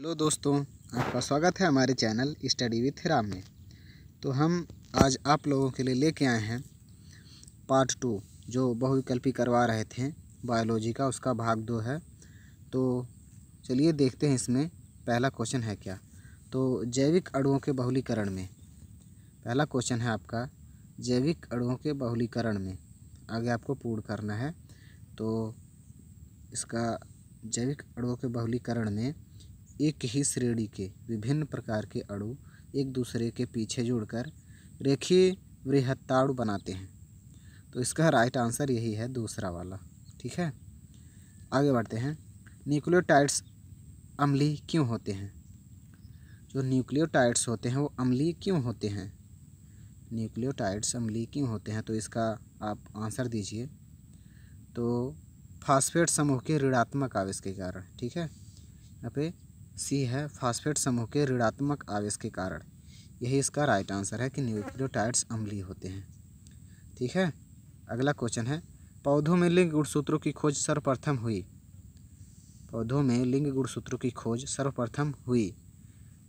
hello दोस्तों आपका स्वागत है हमारे चैनल स्टडी विथ राम में तो हम आज आप लोगों के लिए लेके आए हैं पार्ट टू जो बहुविकल्पी करवा रहे थे बायोलॉजी का उसका भाग दो है तो चलिए देखते हैं इसमें पहला क्वेश्चन है क्या तो जैविक अणुओं के बहुलीकरण में पहला क्वेश्चन है आपका जैविक अणुओं के बहुलीकरण में आगे आपको पूर्ण करना है तो इसका जैविक अणुओं के बहुलीकरण में एक ही श्रेणी के विभिन्न प्रकार के अणु एक दूसरे के पीछे जुड़कर रेखीय वृहत्ताणु बनाते हैं तो इसका राइट आंसर यही है दूसरा वाला ठीक है आगे बढ़ते हैं न्यूक्लियोटाइड्स अम्लीय क्यों होते हैं जो न्यूक्लियोटाइड्स होते हैं वो अम्लीय क्यों होते हैं न्यूक्लियोटाइड्स अम्लीय क्यों होते हैं तो इसका आप आंसर दीजिए तो फास्फेट समूह के ऋणात्मक आवेश के कारण ठीक है यहाँ पे सी है फास्फेट समूह के ऋणात्मक आवेश के कारण यही इसका राइट आंसर है कि न्यूक्लियोटाइड्स अम्लीय होते हैं ठीक है अगला क्वेश्चन है पौधों में लिंग गुणसूत्रों की खोज सर्वप्रथम हुई पौधों में लिंग गुणसूत्रों की खोज सर्वप्रथम हुई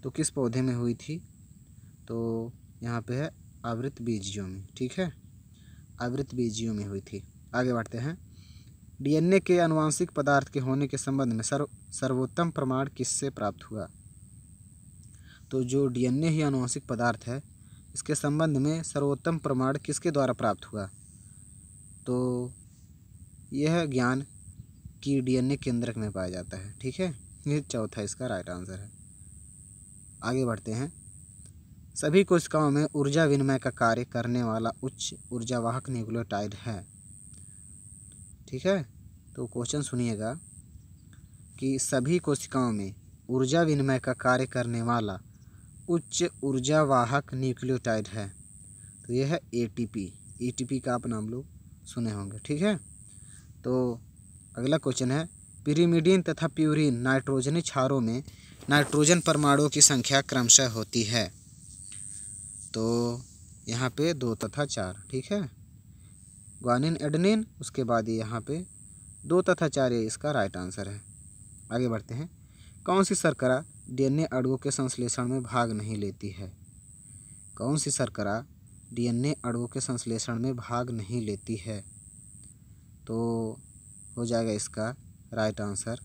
तो किस पौधे में हुई थी तो यहाँ पे है आवृत बीजियों में ठीक है आवृत बीजियों में हुई थी आगे बढ़ते हैं डीएनए के अनुवांशिक पदार्थ के होने के संबंध में सर्व सर्वोत्तम प्रमाण किससे प्राप्त हुआ तो जो डीएनए ही अनुवांशिक पदार्थ है इसके संबंध में सर्वोत्तम प्रमाण किसके द्वारा प्राप्त हुआ तो यह ज्ञान की डीएनए केंद्रक में पाया जाता है ठीक है यह चौथा इसका राइट आंसर है आगे बढ़ते हैं सभी कोशिकाओं में ऊर्जा विनिमय का कार्य करने वाला उच्च ऊर्जावाहक न्यूक्लियोटाइड है ठीक है तो क्वेश्चन सुनिएगा कि सभी कोशिकाओं में ऊर्जा विनिमय का कार्य करने वाला उच्च ऊर्जा वाहक न्यूक्लियोटाइड है तो यह है एटीपी एटीपी का आप नाम लोग सुने होंगे ठीक है तो अगला क्वेश्चन है पिरीमिडिन तथा प्यूरिन नाइट्रोजनी क्षारों में नाइट्रोजन परमाणुओं की संख्या क्रमशः होती है तो यहाँ पे दो तथा चार ठीक है ग्वानिन एडनिन उसके बाद ये यहाँ पे दो तथा चार ये इसका राइट आंसर है आगे बढ़ते हैं कौन सी शर्करा डीएनए अणुओं के संश्लेषण में भाग नहीं लेती है कौन सी शर्करा डीएनए अणुओं के संश्लेषण में भाग नहीं लेती है तो हो जाएगा इसका राइट आंसर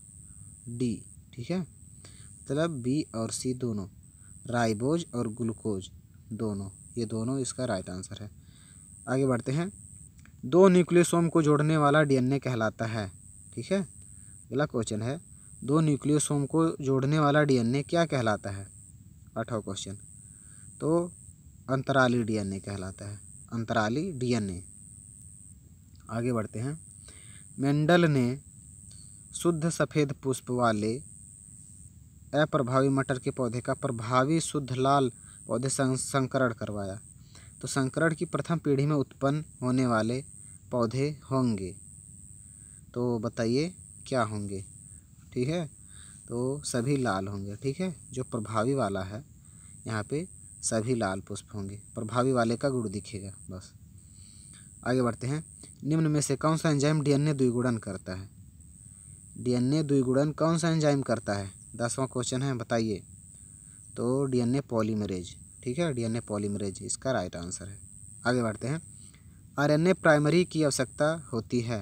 डी ठीक है मतलब बी और सी दोनों राइबोज और ग्लूकोज दोनों ये दोनों इसका राइट आंसर है आगे बढ़ते हैं दो न्यूक्लियोसोम को जोड़ने वाला डीएनए कहलाता है ठीक है अगला क्वेश्चन है दो न्यूक्लियोसोम को जोड़ने वाला डीएनए क्या कहलाता है आठवा क्वेश्चन तो अंतराली डीएनए कहलाता है अंतराली डीएनए आगे बढ़ते हैं मेंडल ने शुद्ध सफ़ेद पुष्प वाले अप्रभावी मटर के पौधे का प्रभावी शुद्ध लाल पौधे संकरण करवाया तो संकरण की प्रथम पीढ़ी में उत्पन्न होने वाले पौधे होंगे तो बताइए क्या होंगे ठीक है तो सभी लाल होंगे ठीक है जो प्रभावी वाला है यहाँ पे सभी लाल पुष्प होंगे प्रभावी वाले का गुण दिखेगा बस आगे बढ़ते हैं निम्न में से कौन सा एंजाइम डीएनए द्विगुणन करता है डीएनए द्विगुणन कौन सा एंजाइम करता है दसवां क्वेश्चन है बताइए तो डीएनए पॉलीमरेज ठीक है डीएनए पॉलीमरेज इसका राइट आंसर है आगे बढ़ते हैं आरएनए प्राइमरी की आवश्यकता होती है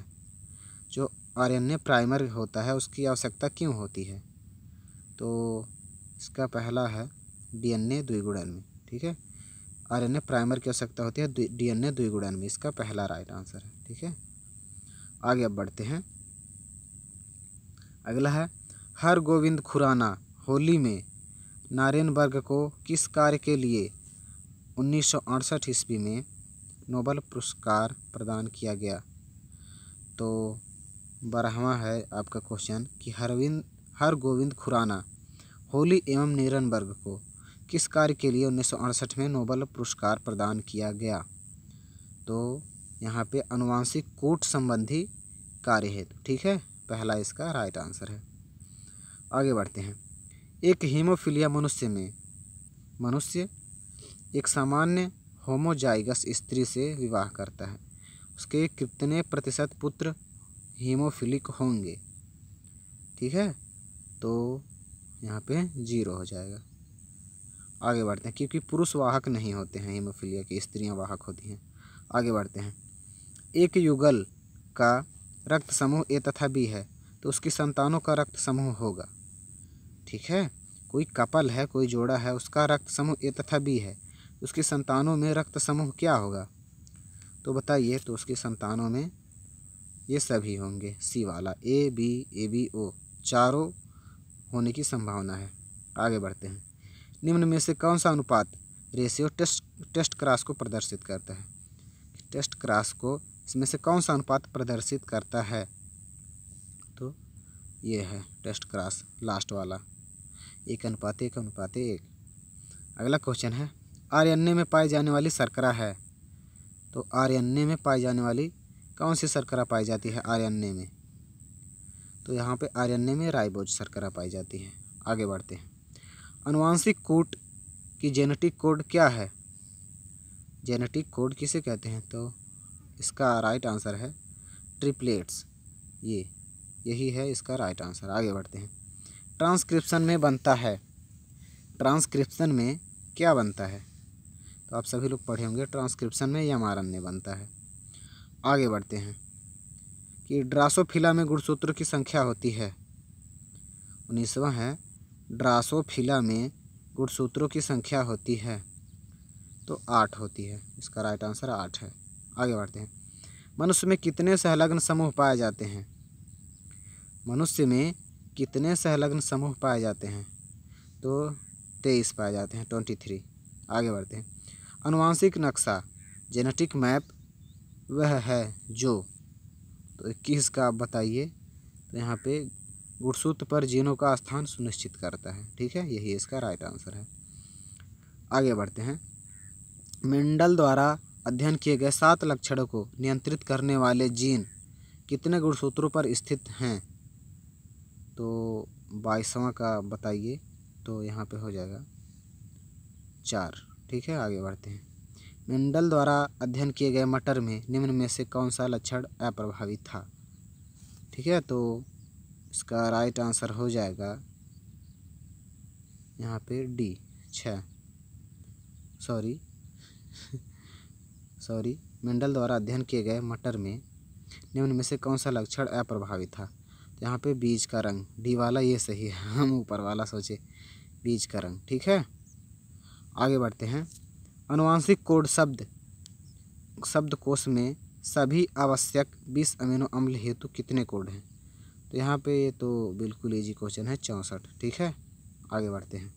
जो आरएनए प्राइमर होता है उसकी आवश्यकता क्यों होती है तो इसका पहला है डीएनए द्विगुणन में ठीक है आरएनए प्राइमर की आवश्यकता होती है डीएनए द्विगुणन में इसका पहला राइट आंसर है ठीक है आगे अब बढ़ते हैं अगला है हर गोविंद खुराना होली में नारायणबर्ग को किस कार्य के लिए उन्नीस सौ ईस्वी में नोबल पुरस्कार प्रदान किया गया तो बारहवा है आपका क्वेश्चन कि हरविंद हर गोविंद खुराना होली एवं नीरनबर्ग को किस कार्य के लिए उन्नीस में नोबल पुरस्कार प्रदान किया गया तो यहाँ पे अनुवांशिक कोट संबंधी कार्य हेतु ठीक है पहला इसका राइट आंसर है आगे बढ़ते हैं एक हीमोफीलिया मनुष्य में मनुष्य एक सामान्य होमोजाइगस स्त्री से विवाह करता है उसके कितने प्रतिशत पुत्र हीमोफिलिक होंगे ठीक है तो यहाँ पे जीरो हो जाएगा आगे बढ़ते हैं क्योंकि पुरुष वाहक नहीं होते हैं हीमोफिलिया की स्त्रियाँ वाहक होती हैं आगे बढ़ते हैं एक युगल का रक्त समूह ए तथा बी है तो उसकी संतानों का रक्त समूह होगा ठीक है कोई कपल है कोई जोड़ा है उसका रक्त समूह ए तथा बी है उसकी संतानों में रक्त समूह क्या होगा तो बताइए तो उसकी संतानों में ये सभी होंगे सी वाला A B A B O चारों होने की संभावना है आगे बढ़ते हैं निम्न में से कौन सा अनुपात रेशियो टेस्ट टेस्ट क्रास को प्रदर्शित करता है टेस्ट क्रास को इसमें से कौन सा अनुपात प्रदर्शित करता है तो ये है टेस्ट क्रास लास्ट वाला एक अनुपात एक अनुपात एक अगला क्वेश्चन है आर्यन्य में पाई जाने वाली शर्करा है तो आर्यन्य में पाई जाने वाली कौन सी शर्करा पाई जाती है आर्यन्य में तो यहाँ पे आर्यन्य में राइबोज शर्करा पाई जाती है आगे बढ़ते हैं अनुवांशिक कोड की जेनेटिक कोड क्या है जेनेटिक कोड किसे कहते हैं तो इसका राइट आंसर है ट्रिपलेट्स ये यही है इसका राइट आंसर आगे बढ़ते हैं ट्रांसक्रिप्शन में बनता है ट्रांसक्रिप्शन में क्या बनता है तो आप सभी लोग पढ़े होंगे ट्रांसक्रिप्शन में यम आर बनता है आगे बढ़ते हैं कि ड्रासोफिला में गुणसूत्र की संख्या होती है उन्नीसवा है ड्रासोफिला में गुणसूत्रों की संख्या होती है तो आठ होती है इसका राइट आंसर आठ है आगे बढ़ते हैं मनुष्य में कितने सहलग्न समूह पाए जाते हैं मनुष्य में कितने सहलग्न समूह पाए जाते हैं तो तेईस पाए जाते हैं ट्वेंटी थ्री आगे बढ़ते हैं अनुवांशिक नक्शा जेनेटिक मैप वह है जो तो इक्कीस का आप बताइए तो यहाँ पे गुड़सूत्र पर जीनों का स्थान सुनिश्चित करता है ठीक है यही इसका राइट आंसर है आगे बढ़ते हैं मेंडल द्वारा अध्ययन किए गए सात लक्षणों को नियंत्रित करने वाले जीन कितने गुणसूत्रों पर स्थित हैं तो बाईसवां का बताइए तो यहाँ पे हो जाएगा चार ठीक है आगे बढ़ते हैं मेंडल द्वारा अध्ययन किए गए मटर में निम्न में से कौन सा लक्षण अप्रभावित था ठीक है तो इसका राइट आंसर हो जाएगा यहाँ पे डी छ सॉरी सॉरी मेंडल द्वारा अध्ययन किए गए मटर में निम्न में से कौन सा लक्षण अप्रभावित था तो यहाँ पे बीज का रंग डी वाला ये सही है हम ऊपर वाला सोचे बीज का रंग ठीक है आगे बढ़ते हैं अनुवांशिक कोड शब्द शब्दकोश में सभी आवश्यक बीस अमीनो अम्ल हेतु कितने कोड हैं तो यहाँ पे ये तो बिल्कुल ईजी क्वेश्चन है चौंसठ ठीक है आगे बढ़ते हैं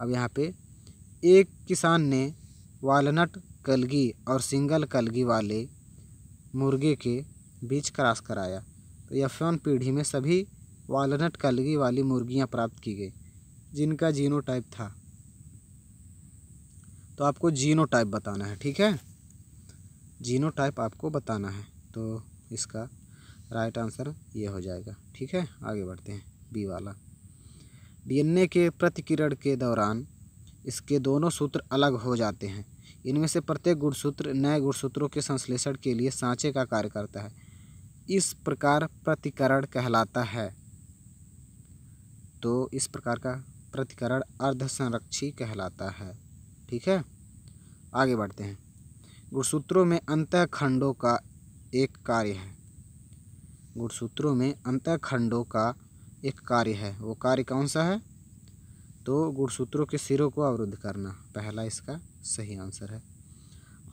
अब यहाँ पे एक किसान ने वालनट कलगी और सिंगल कलगी वाले मुर्गे के बीच क्रॉस कराया तो यफयौन पीढ़ी में सभी वालनट कलगी वाली मुर्गियाँ प्राप्त की गई जिनका जीनो टाइप था तो आपको जीनो टाइप बताना है ठीक है जीनो टाइप आपको बताना है तो इसका राइट आंसर ये हो जाएगा ठीक है आगे बढ़ते हैं बी वाला डीएनए के प्रतिकिरण के दौरान इसके दोनों सूत्र अलग हो जाते हैं इनमें से प्रत्येक गुणसूत्र नए गुणसूत्रों के संश्लेषण के लिए सांचे का कार्य करता है इस प्रकार प्रतिकरण कहलाता है तो इस प्रकार का प्रतिकरण अर्धसंरक्षी कहलाता है ठीक है आगे बढ़ते हैं गुणसूत्रों में अंत खंडों का एक कार्य है गुणसूत्रों में अंत खंडों का एक कार्य है वो कार्य कौन सा है तो गुणसूत्रों के सिरों को अवरुद्ध करना पहला इसका सही आंसर है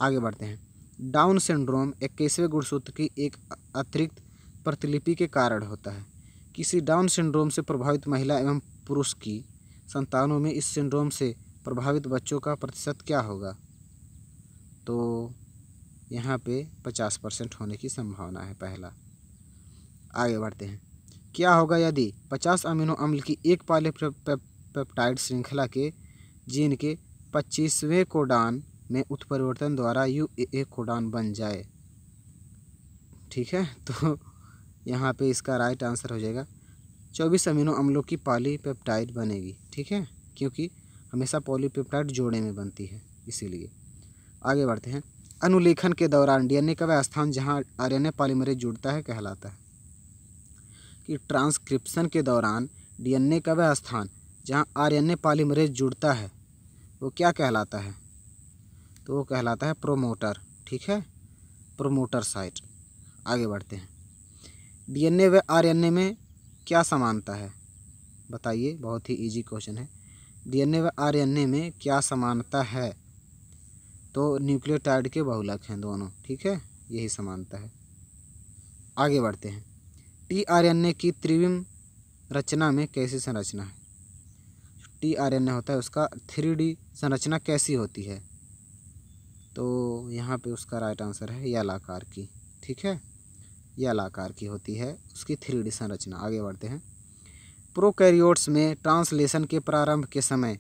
आगे बढ़ते हैं डाउन सिंड्रोम इक्कीसवें गुणसूत्र की एक अतिरिक्त प्रतिलिपि के कारण होता है किसी डाउन सिंड्रोम से प्रभावित महिला एवं पुरुष की संतानों में इस सिंड्रोम से प्रभावित बच्चों का प्रतिशत क्या होगा तो यहाँ पे पचास परसेंट होने की संभावना है पहला आगे बढ़ते हैं क्या होगा यदि पचास अमीनो अम्ल की एक पाले पेप्टाइड श्रृंखला के जीन के पच्चीसवें कोडान में उत्परिवर्तन द्वारा यू ए कोडान बन जाए ठीक है तो यहाँ पे इसका राइट आंसर हो जाएगा चौबीस अमीनो अम्लों की पाली पेप्टाइड बनेगी ठीक है क्योंकि हमेशा पॉलीपेप्टाइड जोड़े में बनती है इसीलिए आगे बढ़ते हैं अनुलेखन के दौरान डीएनए का वह स्थान जहाँ आरएनए पॉलीमरेज जुड़ता है कहलाता है कि ट्रांसक्रिप्शन के दौरान डीएनए का वह स्थान जहाँ आरएनए पॉलीमरेज जुड़ता है वो क्या कहलाता है तो वो कहलाता है प्रोमोटर ठीक है प्रोमोटर साइट आगे बढ़ते हैं डीएनए व आरएनए में क्या समानता है बताइए बहुत ही ईजी क्वेश्चन है डीएनए व आरएनए में क्या समानता है तो न्यूक्लियोटाइड के बहुलक हैं दोनों ठीक है यही समानता है आगे बढ़ते हैं टी आर एन ए की त्रिविम रचना में कैसी संरचना है टी आर एन ए होता है उसका थ्री डी संरचना कैसी होती है तो यहाँ पे उसका राइट आंसर है यालाकार की ठीक है यालाकार की होती है उसकी थ्री डी संरचना आगे बढ़ते हैं प्रोकैरियोट्स में ट्रांसलेशन के प्रारंभ के समय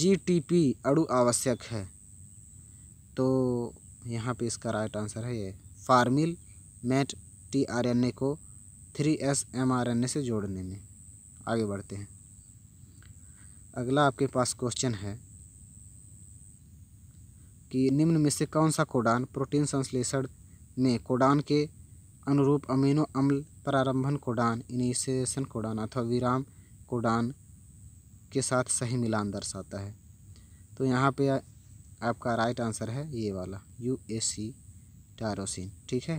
जीटीपी अणु आवश्यक है तो यहाँ पे इसका राइट आंसर है ये फार्मिल मैट टीआरएनए को three S M R N A से जोड़ने में आगे बढ़ते हैं अगला आपके पास क्वेश्चन है कि निम्न में से कौन सा कोडान प्रोटीन संश्लेषण में कोडान के अनुरूप अमीनो अम्ल प्रारंभन कोडान इनिशिएशन कोडान अथवा विराम कोडान के साथ सही मिलान दर्शाता है तो यहाँ पे आपका राइट आंसर है ये वाला यू ए सी टायरोसिन ठीक है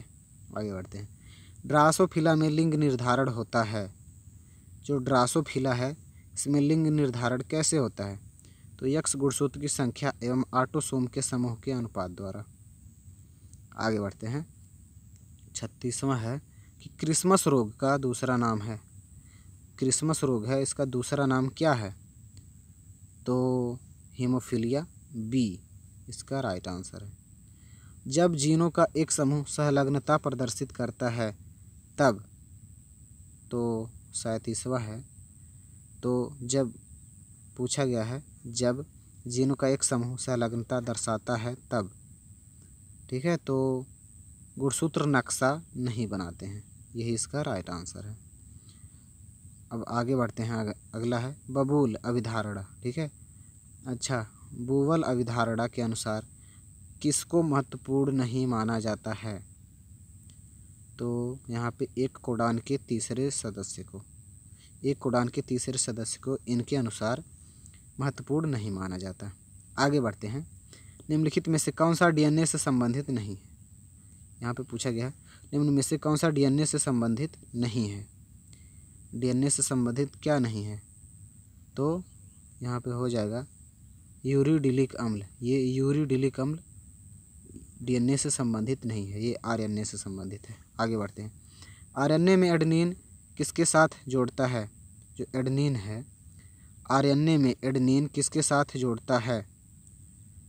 आगे बढ़ते हैं ड्रासोफिला में लिंग निर्धारण होता है जो ड्रासोफिला है इसमें लिंग निर्धारण कैसे होता है तो यक्ष गुणसूत्र की संख्या एवं आटोसोम के समूह के अनुपात द्वारा आगे बढ़ते हैं छत्तीसवा है कि क्रिसमस रोग का दूसरा नाम है क्रिसमस रोग है इसका दूसरा नाम क्या है तो हीमोफीलिया बी इसका राइट आंसर है जब जीनों का एक समूह सहलग्नता प्रदर्शित करता है तब तो सैंतीसवा है तो जब पूछा गया है जब जीनों का एक समूह सहलग्नता दर्शाता है तब ठीक है तो गुणसूत्र नक्शा नहीं बनाते हैं यही इसका राइट आंसर है अब आगे बढ़ते हैं अगला है बबूल अभिधारणा ठीक है अच्छा बुवल अभिधारणा के अनुसार किसको महत्वपूर्ण नहीं माना जाता है तो यहाँ पे एक कोडान के तीसरे सदस्य को एक कुडान के तीसरे सदस्य को इनके अनुसार महत्वपूर्ण नहीं माना जाता आगे बढ़ते हैं निम्नलिखित में से कौन सा डीएनए से संबंधित नहीं है यहाँ पे पूछा गया है निम्न में से कौन सा डीएनए से संबंधित नहीं है डीएनए से संबंधित क्या नहीं है तो यहाँ पे हो जाएगा यूरिडिलिक अम्ल ये यूरिडिलिक अम्ल डीएनए से संबंधित नहीं है ये आरएनए से संबंधित है आगे बढ़ते हैं आरएनए में एडनिन किसके साथ जोड़ता है जो एडनिन है आरएनए में एडनिन किसके साथ जोड़ता है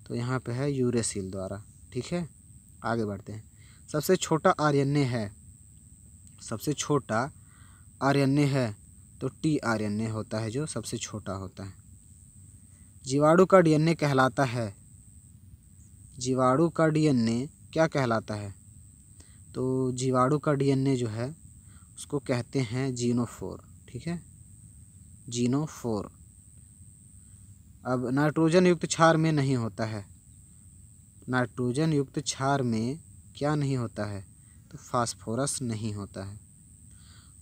तो यहाँ पे है यूरेसिल द्वारा ठीक है आगे बढ़ते हैं सबसे छोटा आर्यन ए है सबसे छोटा आर्यन ए है तो टी आर्यन ए होता है जो सबसे छोटा होता है जीवाणु का डी कहलाता है जीवाणु का डी एन ए क्या कहलाता है तो जीवाणु का डी एन ए जो है उसको कहते हैं जीनोफोर ठीक है जीनोफोर अब नाइट्रोजन युक्त क्षार में नहीं होता है नाइट्रोजन युक्त क्षार में क्या नहीं होता है तो फास्फोरस नहीं होता है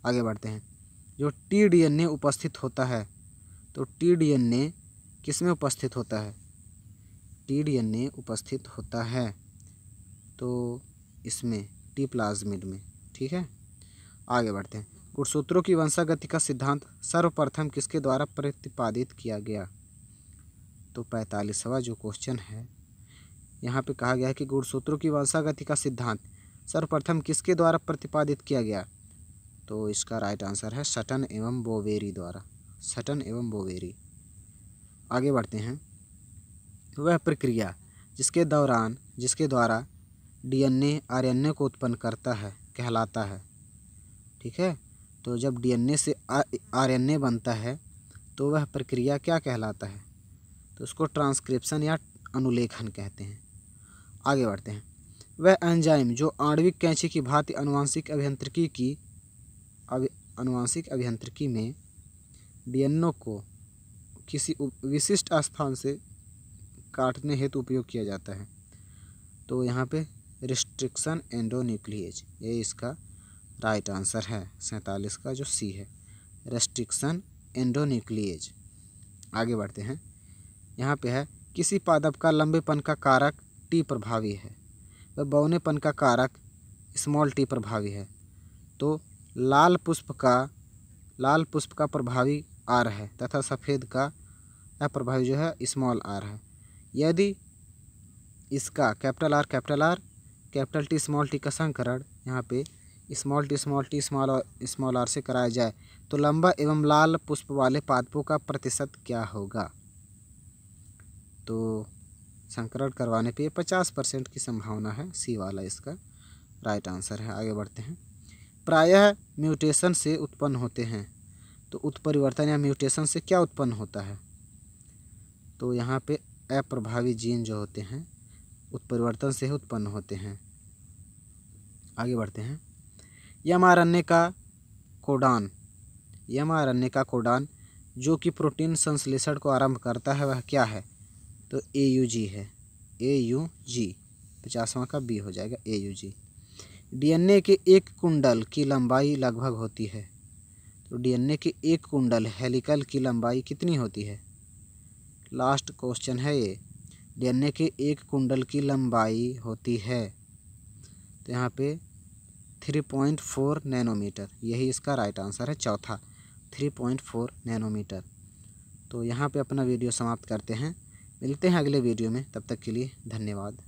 आगे बढ़ते हैं जो टी डी एन ए उपस्थित होता है तो टी डी एन ए किस में उपस्थित होता है टी डी एन ए उपस्थित होता है तो इसमें टी प्लाज्मिड में ठीक है आगे बढ़ते हैं गुणसूत्रों की वंशागति का सिद्धांत सर्वप्रथम किसके द्वारा प्रतिपादित किया गया तो पैंतालीसवा जो क्वेश्चन है यहाँ पे कहा गया है कि गुणसूत्रों की वंशागति का सिद्धांत सर्वप्रथम किसके द्वारा प्रतिपादित किया गया तो इसका राइट आंसर है सटन एवं बोवेरी द्वारा सटन एवं बोवेरी आगे बढ़ते हैं वह प्रक्रिया जिसके दौरान जिसके द्वारा डीएनए आरएनए को उत्पन्न करता है कहलाता है ठीक है तो जब डीएनए से आरएनए बनता है तो वह प्रक्रिया क्या कहलाता है तो उसको ट्रांसक्रिप्शन या अनुलेखन कहते हैं आगे बढ़ते हैं वह एंजाइम जो आणविक कैंची की भांति अनुवांशिक अभियंत्रिकी की अभि अनुवांशिक अभियंत्रिकी में डीएनओ को किसी विशिष्ट स्थान से काटने हेतु उपयोग किया जाता है तो यहाँ पे रिस्ट्रिक्शन एंडोन्यूक्लिएज ये इसका राइट आंसर है सैंतालीस का जो सी है रेस्ट्रिक्शन एंडोन्यूक्लिएज आगे बढ़ते हैं यहाँ पे है किसी पादप का लंबेपन का कारक टी प्रभावी है वह बौनेपन का कारक स्मॉल टी प्रभावी है तो लाल पुष्प का लाल पुष्प का प्रभावी आर है तथा सफ़ेद का अप्रभावी जो है स्मॉल आर है यदि इसका capital R capital R capital T small T का संकरण यहाँ पे small T small T small और स्मॉल आर से कराया जाए तो लंबा एवं लाल पुष्प वाले पादपों का प्रतिशत क्या होगा तो संकरण करवाने पे पचास परसेंट की संभावना है सी वाला इसका राइट आंसर है आगे बढ़ते हैं प्रायः म्यूटेशन से उत्पन्न होते हैं तो उत्परिवर्तन या म्यूटेशन से क्या उत्पन्न होता है तो यहाँ पे अप्रभावी जीन जो होते हैं उत्परिवर्तन से उत्पन्न होते हैं आगे बढ़ते हैं यम आर का कोडान यम आर का कोडान जो कि प्रोटीन संश्लेषण को आरंभ करता है वह क्या है तो ए यू जी है ए यू जी पचासवा का बी हो जाएगा ए यू जी डीएनए के एक कुंडल की लंबाई लगभग होती है तो डीएनए के एक कुंडल हेलिकल की लंबाई कितनी होती है लास्ट क्वेश्चन है ये डीएनए के एक कुंडल की लंबाई होती है तो यहाँ पे थ्री पॉइंट फोर नैनोमीटर यही इसका राइट आंसर है चौथा थ्री पॉइंट फोर नैनोमीटर तो यहाँ पे अपना वीडियो समाप्त करते हैं मिलते हैं अगले वीडियो में तब तक के लिए धन्यवाद